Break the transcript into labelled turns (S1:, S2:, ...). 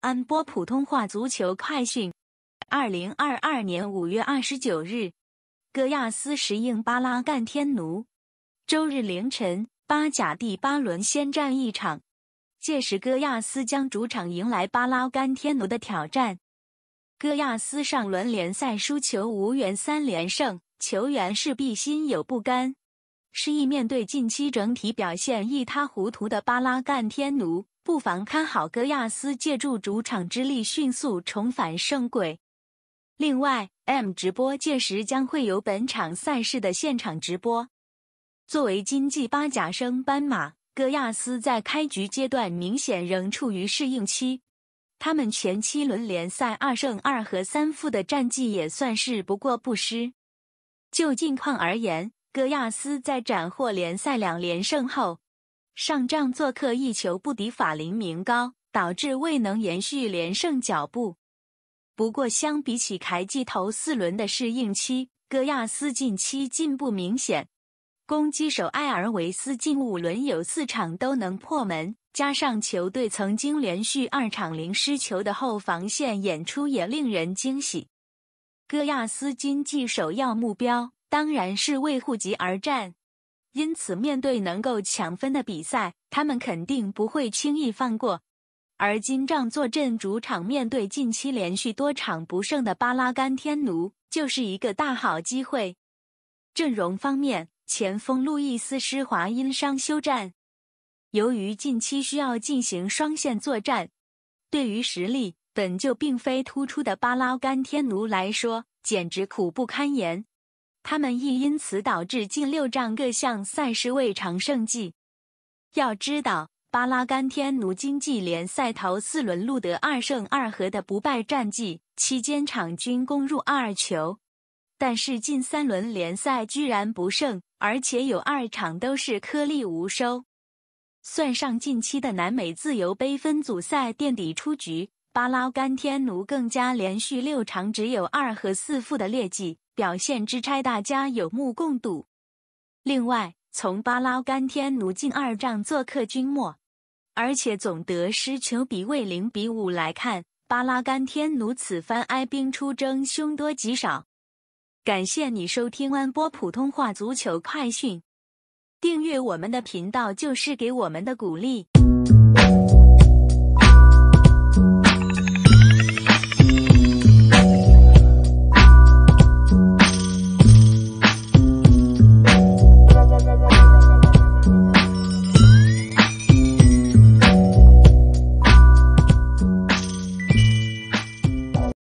S1: 安播普通话足球快讯：二零二二年五月二十九日，戈亚斯时应巴拉干天奴，周日凌晨巴甲第八轮先战一场，届时戈亚斯将主场迎来巴拉干天奴的挑战。戈亚斯上轮联赛输球无缘三连胜，球员势必心有不甘。示意面对近期整体表现一塌糊涂的巴拉干天奴，不妨看好戈亚斯借助主场之力迅速重返胜轨。另外，M 直播届时将会有本场赛事的现场直播。作为经季八甲升班马，戈亚斯在开局阶段明显仍处于适应期，他们前七轮联赛二胜二和三负的战绩也算是不过不失。就近况而言。戈亚斯在斩获联赛两连胜后，上仗做客一球不敌法林明高，导致未能延续连胜脚步。不过，相比起凯季头四轮的适应期，戈亚斯近期进步明显。攻击手埃尔维斯近五轮有四场都能破门，加上球队曾经连续二场零失球的后防线演出也令人惊喜。戈亚斯今季首要目标。当然是为户籍而战，因此面对能够抢分的比赛，他们肯定不会轻易放过。而金帐坐镇主场，面对近期连续多场不胜的巴拉干天奴，就是一个大好机会。阵容方面，前锋路易斯·施华因伤休战，由于近期需要进行双线作战，对于实力本就并非突出的巴拉干天奴来说，简直苦不堪言。他们亦因此导致近六仗各项赛事未尝胜绩。要知道，巴拉干天奴经济联赛头四轮录得二胜二和的不败战绩，期间场均攻入二球。但是近三轮联赛居然不胜，而且有二场都是颗粒无收。算上近期的南美自由杯分组赛垫底出局。巴拉干天奴更加连续六场只有二和四负的劣迹表现之差，大家有目共睹。另外，从巴拉干天奴进二仗做客君莫，而且总得失球比为零比五来看，巴拉干天奴此番哀兵出征，凶多吉少。感谢你收听安波普通话足球快讯，订阅我们的频道就是给我们的鼓励。